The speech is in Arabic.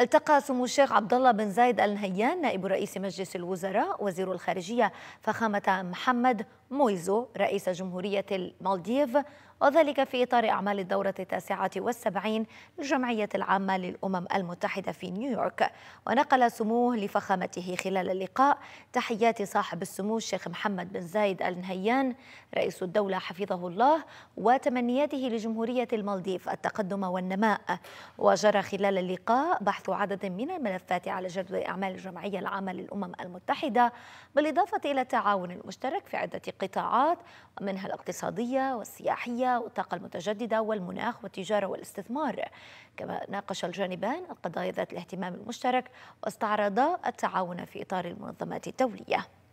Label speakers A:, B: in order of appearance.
A: التقى سمو الشيخ عبد الله بن زايد ال نهيان نائب رئيس مجلس الوزراء وزير الخارجيه فخامه محمد مويزو رئيس جمهوريه المالديف وذلك في اطار اعمال الدوره التاسعه والسبعين للجمعيه العامه للامم المتحده في نيويورك ونقل سموه لفخامته خلال اللقاء تحيات صاحب السمو الشيخ محمد بن زايد ال نهيان رئيس الدوله حفظه الله وتمنياته لجمهوريه المالديف التقدم والنماء وجرى خلال اللقاء بحث حصل عدد من الملفات على جدول أعمال الجمعية العامة للأمم المتحدة بالإضافة إلى التعاون المشترك في عدة قطاعات منها الاقتصادية والسياحية والطاقة المتجددة والمناخ والتجارة والاستثمار كما ناقش الجانبان القضايا ذات الاهتمام المشترك واستعرضا التعاون في إطار المنظمات الدولية